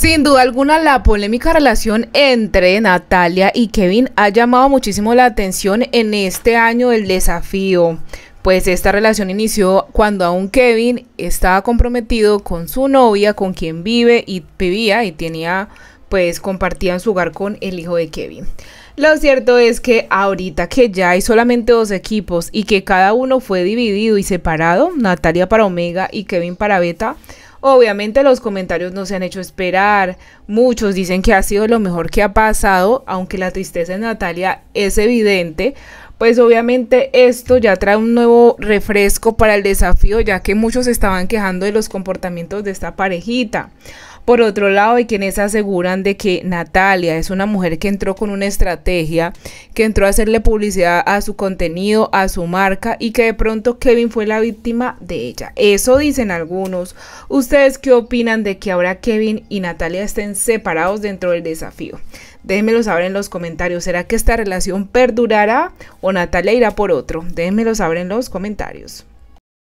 Sin duda alguna, la polémica relación entre Natalia y Kevin ha llamado muchísimo la atención en este año del desafío. Pues esta relación inició cuando aún Kevin estaba comprometido con su novia, con quien vive y vivía y tenía, pues compartían su hogar con el hijo de Kevin. Lo cierto es que ahorita que ya hay solamente dos equipos y que cada uno fue dividido y separado, Natalia para Omega y Kevin para Beta, Obviamente los comentarios no se han hecho esperar, muchos dicen que ha sido lo mejor que ha pasado, aunque la tristeza de Natalia es evidente, pues obviamente esto ya trae un nuevo refresco para el desafío, ya que muchos estaban quejando de los comportamientos de esta parejita. Por otro lado, hay quienes aseguran de que Natalia es una mujer que entró con una estrategia, que entró a hacerle publicidad a su contenido, a su marca y que de pronto Kevin fue la víctima de ella. Eso dicen algunos. ¿Ustedes qué opinan de que ahora Kevin y Natalia estén separados dentro del desafío? Déjenmelo saber en los comentarios. ¿Será que esta relación perdurará o Natalia irá por otro? Déjenmelo saber en los comentarios.